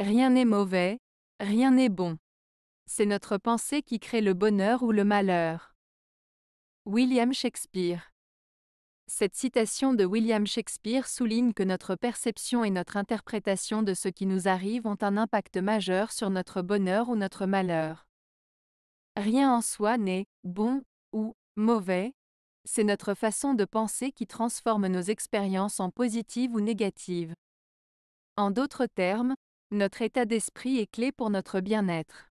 Rien n'est mauvais, rien n'est bon. C'est notre pensée qui crée le bonheur ou le malheur. William Shakespeare Cette citation de William Shakespeare souligne que notre perception et notre interprétation de ce qui nous arrive ont un impact majeur sur notre bonheur ou notre malheur. Rien en soi n'est bon ou mauvais, c'est notre façon de penser qui transforme nos expériences en positives ou négatives. En d'autres termes, notre état d'esprit est clé pour notre bien-être.